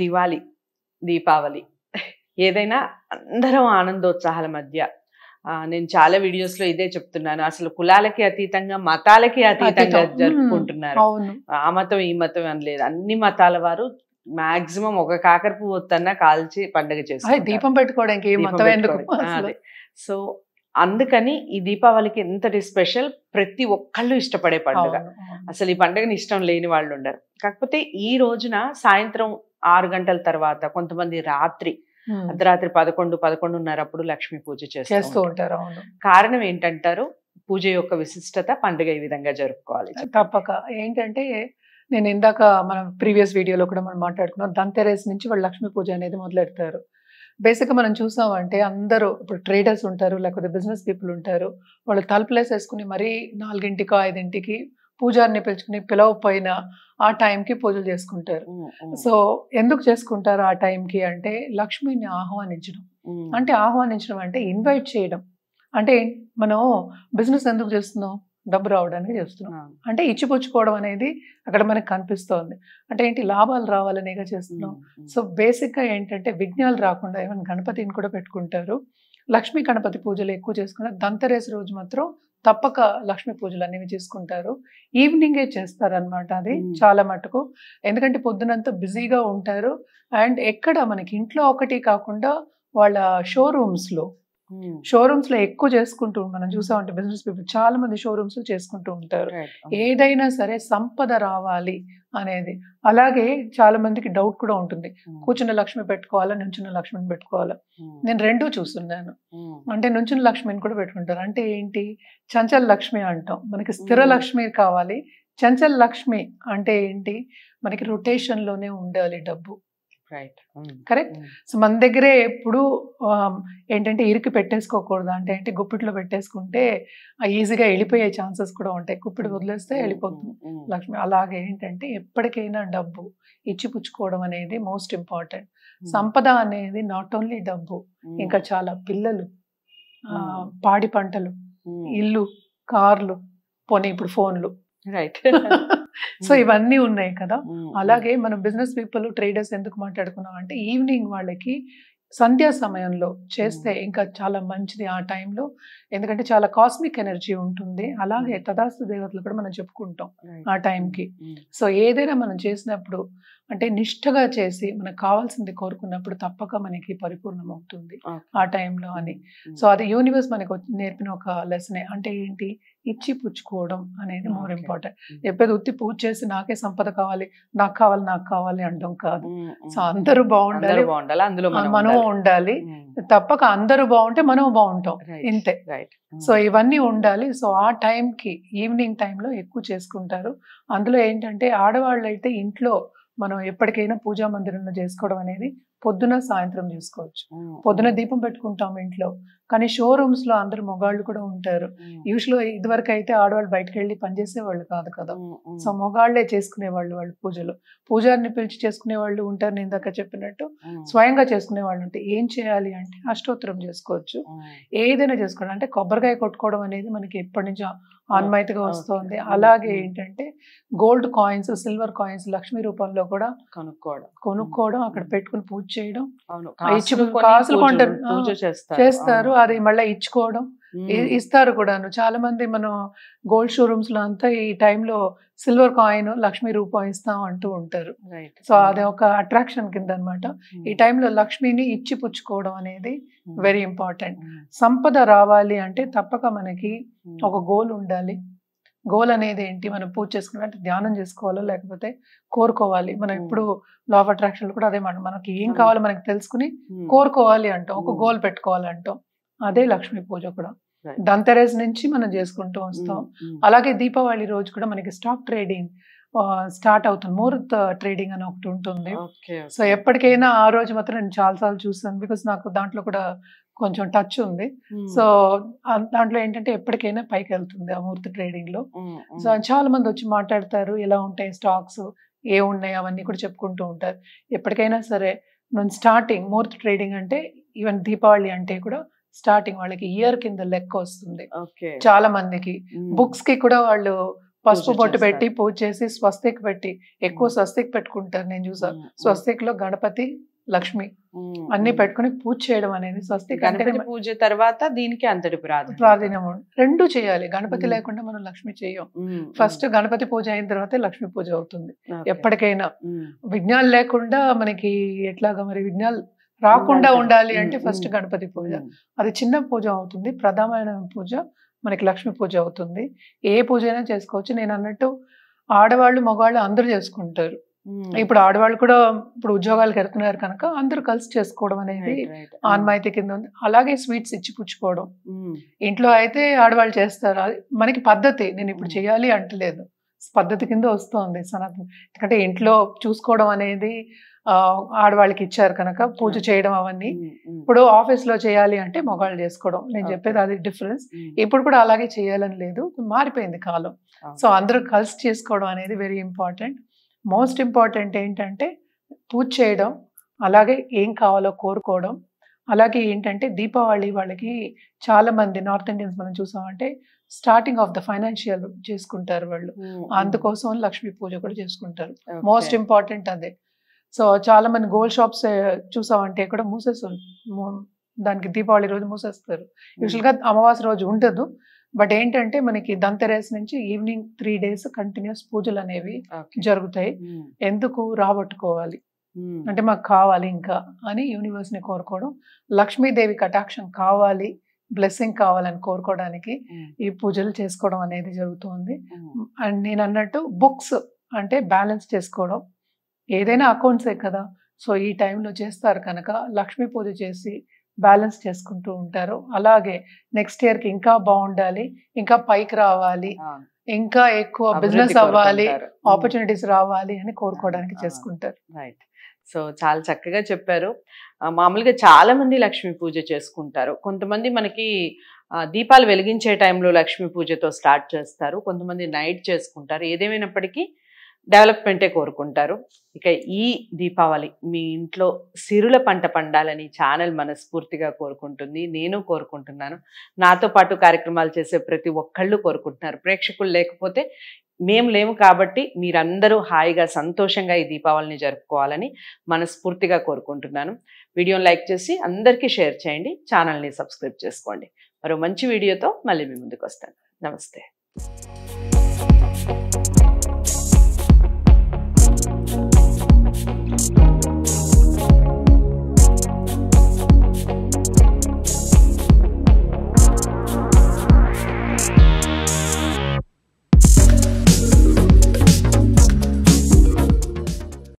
దివాళి దీపావళి ఏదైనా అందరం ఆనందోత్సాహాల మధ్య నేను చాలా వీడియోస్ లో ఇదే చెప్తున్నాను అసలు కులాలకి అతీతంగా మతాలకి అతీతంగా జరుపుకుంటున్నారు ఆ మతం ఈ మతం అని లేదు అన్ని మతాల వారు మాక్సిమం ఒక కాకర పువ్వు వద్దన్నా కాల్చి పండుగ చేస్తారు దీపం పెట్టుకోవడానికి సో అందుకని ఈ దీపావళికి ఎంతటి స్పెషల్ ప్రతి ఒక్కళ్ళు ఇష్టపడే పండుగ అసలు ఈ పండుగని ఇష్టం లేని వాళ్ళు ఉండరు కాకపోతే ఈ రోజున సాయంత్రం ఆరు గంటల తర్వాత కొంతమంది రాత్రి అర్ధరాత్రి పదకొండు పదకొండున్నర అప్పుడు లక్ష్మి పూజ చేస్తూ ఉంటారు కారణం ఏంటంటారు పూజ యొక్క విశిష్టత పండుగ ఈ విధంగా జరుపుకోవాలి తప్పక ఏంటంటే నేను ఇందాక మనం ప్రీవియస్ వీడియోలో కూడా మనం మాట్లాడుకున్నాం దంతెరేస్ నుంచి వాళ్ళు లక్ష్మీ పూజ అనేది మొదలెడతారు బేసిక్గా మనం చూసామంటే అందరూ ఇప్పుడు ట్రేడర్స్ ఉంటారు లేకపోతే బిజినెస్ పీపుల్ ఉంటారు వాళ్ళు తలుపులేసేసుకుని మరీ నాలుగింటికో ఐదింటికి పూజారిని పిలుచుకుని పిలవపోయిన ఆ టైంకి పూజలు చేసుకుంటారు సో ఎందుకు చేసుకుంటారు ఆ టైంకి అంటే లక్ష్మిని ఆహ్వానించడం అంటే ఆహ్వానించడం అంటే ఇన్వైట్ చేయడం అంటే మనం బిజినెస్ ఎందుకు చేస్తున్నాం డబ్బు రావడానికి చేస్తున్నాం అంటే ఇచ్చిపుచ్చుకోవడం అనేది అక్కడ మనకు కనిపిస్తోంది అంటే ఏంటి లాభాలు రావాలనేగా చేస్తున్నాం సో బేసిక్గా ఏంటంటే విఘ్నాలు రాకుండా ఏమైనా గణపతిని కూడా పెట్టుకుంటారు లక్ష్మీ గణపతి పూజలు ఎక్కువ చేసుకుంటారు దంతరేసు రోజు మాత్రం తప్పక లక్ష్మీ పూజలు అనేవి చేసుకుంటారు ఈవినింగే అనమాట అది చాలా మటుకు ఎందుకంటే పొద్దునంతా బిజీగా ఉంటారు అండ్ ఎక్కడ మనకి ఇంట్లో ఒకటి కాకుండా వాళ్ళ షోరూమ్స్లో షోరూమ్స్ లో ఎక్కువ చేసుకుంటూ మనం చూసామంటే బిజినెస్ పీపుల్ చాలా మంది షోరూమ్స్ లో చేసుకుంటూ ఉంటారు ఏదైనా సరే సంపద రావాలి అనేది అలాగే చాలా మందికి డౌట్ కూడా ఉంటుంది కూర్చున్న లక్ష్మి పెట్టుకోవాలా నుంచున్న లక్ష్మిని పెట్టుకోవాలా నేను రెండూ చూస్తున్నాను అంటే నుంచున్న లక్ష్మిని కూడా పెట్టుకుంటారు అంటే ఏంటి చంచల లక్ష్మి అంటాం మనకి స్థిర లక్ష్మి కావాలి చంచల లక్ష్మి అంటే ఏంటి మనకి రొటేషన్లోనే ఉండాలి డబ్బు Mm. Correct mm. సో మన దగ్గరే ఎప్పుడు ఏంటంటే ఇరికి పెట్టేసుకోకూడదు అంటే అంటే గుప్పిట్లో పెట్టేసుకుంటే ఈజీగా వెళ్ళిపోయే ఛాన్సెస్ కూడా ఉంటాయి గుప్పిటి mm. వదిలేస్తే వెళ్ళిపోతుంది లక్ష్మి అలాగే ఏంటంటే ఎప్పటికైనా డబ్బు ఇచ్చిపుచ్చుకోవడం అనేది మోస్ట్ ఇంపార్టెంట్ సంపద అనేది నాట్ ఓన్లీ డబ్బు ఇంకా చాలా పిల్లలు పాడి పంటలు ఇల్లు కార్లు పోనీ ఇప్పుడు ఫోన్లు రైట్ సో hmm. ఇవన్నీ ఉన్నాయి కదా hmm, hmm. అలాగే మనం బిజినెస్ పీపుల్ ట్రేడర్స్ ఎందుకు మాట్లాడుకున్నాం అంటే ఈవినింగ్ వాళ్ళకి సంధ్యా సమయంలో చేస్తే ఇంకా చాలా మంచిది ఆ టైంలో ఎందుకంటే చాలా కాస్మిక్ ఎనర్జీ ఉంటుంది అలాగే తదాస్తు దేవతలు కూడా మనం చెప్పుకుంటాం ఆ టైంకి సో ఏదైనా మనం చేసినప్పుడు అంటే నిష్ఠగా చేసి మనకు కావాల్సింది కోరుకున్నప్పుడు తప్పక మనకి పరిపూర్ణం అవుతుంది ఆ టైంలో అని సో అది యూనివర్స్ మనకు నేర్పిన ఒక లెసనే అంటే ఏంటి ఇచ్చి పుచ్చుకోవడం అనేది మోర్ ఇంపార్టెంట్ ఎప్పుడు ఉత్తి పూజ చేసి నాకే సంపద కావాలి నాకు కావాలి నాకు కావాలి అంటాం కాదు సో అందరూ బాగుండాలి బాగుండాలి అందులో మనం ఉండాలి తప్పక అందరూ బాగుంటే మనం బాగుంటాం ఇంతే సో ఇవన్నీ ఉండాలి సో ఆ టైంకి ఈవినింగ్ టైంలో ఎక్కువ చేసుకుంటారు అందులో ఏంటంటే ఆడవాళ్ళు అయితే ఇంట్లో మనం ఎప్పటికైనా పూజా మందిరంలో చేసుకోవడం అనేది పొద్దున సాయంత్రం చేసుకోవచ్చు పొద్దున దీపం పెట్టుకుంటాం ఇంట్లో కానీ షోరూమ్స్ లో అందరు మొగాళ్ళు కూడా ఉంటారు యూజువల్ ఇదివరకు అయితే ఆడవాళ్ళు బయటకు వెళ్ళి వాళ్ళు కాదు కదా సో మొగాళ్లే చేసుకునేవాళ్ళు వాళ్ళు పూజలు పూజారిని పిలిచి చేసుకునే వాళ్ళు ఉంటారు నేను ఇందాక చెప్పినట్టు స్వయంగా చేసుకునే వాళ్ళు ఉంటే ఏం చేయాలి అంటే అష్టోత్తరం చేసుకోవచ్చు ఏదైనా చేసుకోవడం అంటే కొబ్బరికాయ కొట్టుకోవడం అనేది మనకి ఎప్పటి నుంచి ఆన్మైతగా వస్తుంది అలాగే ఏంటంటే gold coins silver coins Lakshmi రూపంలో కూడా కొనుక్కోవడం కొనుక్కోవడం అక్కడ పెట్టుకుని పూజ చేయడం చేస్తారు అది మళ్ళీ ఇచ్చుకోవడం ఇస్తారు కూడాను చాలా మంది మనం గోల్డ్ షోరూమ్స్ లో అంతా ఈ టైంలో సిల్వర్ కాయిన్ లక్ష్మీ రూపం ఇస్తాం అంటూ ఉంటారు సో అది ఒక అట్రాక్షన్ కింద అనమాట ఈ టైంలో లక్ష్మిని ఇచ్చి పుచ్చుకోవడం అనేది వెరీ ఇంపార్టెంట్ సంపద రావాలి అంటే తప్పక మనకి ఒక గోల్ ఉండాలి గోల్ అనేది ఏంటి మనం పూజ చేసుకున్న అంటే ధ్యానం చేసుకోవాలో లేకపోతే కోరుకోవాలి మనం ఇప్పుడు లా ఆఫ్ అట్రాక్షన్ కూడా అదే మనం మనకి ఏం కావాలో మనకి తెలుసుకుని కోరుకోవాలి అంటాం ఒక గోల్ పెట్టుకోవాలి అంటాం అదే లక్ష్మీ పూజ కూడా ధన్తెరస్ నుంచి మనం చేసుకుంటూ వస్తాం అలాగే దీపావళి రోజు కూడా మనకి స్టాక్ ట్రేడింగ్ స్టార్ట్ అవుతుంది ముహూర్త ట్రేడింగ్ అని ఒకటి ఉంటుంది సో ఎప్పటికైనా ఆ రోజు మాత్రం నేను చాలా సార్లు చూస్తాను బికాస్ నాకు దాంట్లో కూడా కొంచెం టచ్ ఉంది సో దాంట్లో ఏంటంటే ఎప్పటికైనా పైకి వెళ్తుంది ఆ మూర్తి ట్రేడింగ్ లో సో చాలా మంది వచ్చి మాట్లాడతారు ఎలా ఉంటాయి స్టాక్స్ ఏ ఉన్నాయి అవన్నీ కూడా చెప్పుకుంటూ ఉంటారు ఎప్పటికైనా సరే మనం స్టార్టింగ్ మూర్తి ట్రేడింగ్ అంటే ఈవెన్ దీపావళి అంటే కూడా స్టార్టింగ్ వాళ్ళకి ఇయర్ కింద లెక్క వస్తుంది చాలా మందికి బుక్స్ కి కూడా వాళ్ళు పసుపు బొట్టు పెట్టి పూజ చేసి స్వస్తిక్ పెట్టి ఎక్కువ స్వస్తిక్ పెట్టుకుంటారు నేను చూసాను స్వస్తిక్ లో గణపతి లక్ష్మి అన్ని పెట్టుకుని పూజ చేయడం అనేది స్వస్తి గణపతి పూజ తర్వాత దీనికి అంతటి ప్రాధాన్యం రెండు చేయాలి గణపతి లేకుండా మనం లక్ష్మి చేయం ఫస్ట్ గణపతి పూజ అయిన తర్వాతే లక్ష్మి పూజ అవుతుంది ఎప్పటికైనా విజ్ఞాలు లేకుండా మనకి ఎట్లాగా మరి విఘ్నాలు రాకుండా ఉండాలి అంటే ఫస్ట్ గణపతి పూజ అది చిన్న పూజ అవుతుంది ప్రధానమైన పూజ మనకి లక్ష్మి పూజ అవుతుంది ఏ పూజ అయినా చేసుకోవచ్చు నేను అన్నట్టు ఆడవాళ్ళు మగవాళ్ళు అందరూ చేసుకుంటారు ఇప్పుడు ఆడవాళ్ళు కూడా ఇప్పుడు ఉద్యోగాలకు వెళ్తున్నారు కనుక అందరూ కలిసి చేసుకోవడం అనేది ఆన్మాయితీ కింద ఉంది అలాగే స్వీట్స్ ఇచ్చి పుచ్చుకోవడం ఇంట్లో అయితే ఆడవాళ్ళు చేస్తారు మనకి పద్ధతి నేను ఇప్పుడు చేయాలి అంటలేదు పద్ధతి కింద వస్తుంది సనాతన ఎందుకంటే ఇంట్లో చూసుకోవడం అనేది ఆడవాళ్ళకి ఇచ్చారు కనుక పూజ చేయడం అవన్నీ ఇప్పుడు ఆఫీస్ లో చేయాలి అంటే మొగాళ్ళు చేసుకోవడం నేను చెప్పేది అది డిఫరెన్స్ ఇప్పుడు కూడా అలాగే చేయాలని లేదు మారిపోయింది కాలం సో అందరూ కలిసి చేసుకోవడం అనేది వెరీ ఇంపార్టెంట్ మోస్ట్ ఇంపార్టెంట్ ఏంటంటే పూజ చేయడం అలాగే ఏం కావాలో కోరుకోవడం అలాగే ఏంటంటే దీపావళి వాళ్ళకి చాలామంది నార్త్ ఇండియన్స్ మనం చూసామంటే స్టార్టింగ్ ఆఫ్ ద ఫైనాన్షియల్ చేసుకుంటారు వాళ్ళు అందుకోసం లక్ష్మీ పూజ కూడా చేసుకుంటారు మోస్ట్ ఇంపార్టెంట్ అదే సో చాలా మంది గోల్డ్ షాప్స్ చూసామంటే కూడా మూసేస్తారు దానికి దీపావళి రోజు మూసేస్తారు యూజువల్గా అమావాస్య రోజు ఉండదు బట్ ఏంటంటే మనకి దంతరేస్ నుంచి ఈవినింగ్ త్రీ డేస్ కంటిన్యూస్ పూజలు అనేవి జరుగుతాయి ఎందుకు రాబట్టుకోవాలి అంటే మాకు కావాలి ఇంకా అని యూనివర్స్ని కోరుకోవడం లక్ష్మీదేవి కటాక్షం కావాలి బ్లెస్సింగ్ కావాలని కోరుకోవడానికి ఈ పూజలు చేసుకోవడం అనేది జరుగుతుంది అండ్ నేను అన్నట్టు బుక్స్ అంటే బ్యాలెన్స్ చేసుకోవడం ఏదైనా అకౌంట్సే కదా సో ఈ టైంలో చేస్తారు కనుక లక్ష్మీ పూజ చేసి బ్యాలెన్స్ చేసుకుంటూ ఉంటారు అలాగే నెక్స్ట్ ఇయర్కి ఇంకా బాగుండాలి ఇంకా పైకి రావాలి ఇంకా ఎక్కువ బిజినెస్ అవ్వాలి ఆపర్చునిటీస్ రావాలి అని కోరుకోవడానికి చేసుకుంటారు రైట్ సో చాలా చక్కగా చెప్పారు మామూలుగా చాలా మంది లక్ష్మీ పూజ చేసుకుంటారు కొంతమంది మనకి దీపాలు వెలిగించే టైంలో లక్ష్మీ పూజతో స్టార్ట్ చేస్తారు కొంతమంది నైట్ చేసుకుంటారు ఏదేమైనప్పటికీ డెవలప్మెంటే కోరుకుంటారు ఇక ఈ దీపావళి మీ ఇంట్లో సిరుల పంట పండాలని ఛానల్ మనస్ఫూర్తిగా కోరుకుంటుంది నేను కోరుకుంటున్నాను నాతో పాటు కార్యక్రమాలు చేసే ప్రతి ఒక్కళ్ళు కోరుకుంటున్నారు ప్రేక్షకులు లేకపోతే మేము లేము కాబట్టి మీరందరూ హాయిగా సంతోషంగా ఈ దీపావళిని జరుపుకోవాలని మనస్ఫూర్తిగా కోరుకుంటున్నాను వీడియోని లైక్ చేసి అందరికీ షేర్ చేయండి ఛానల్ని సబ్స్క్రైబ్ చేసుకోండి మరో మంచి వీడియోతో మళ్ళీ మీ ముందుకు వస్తాను నమస్తే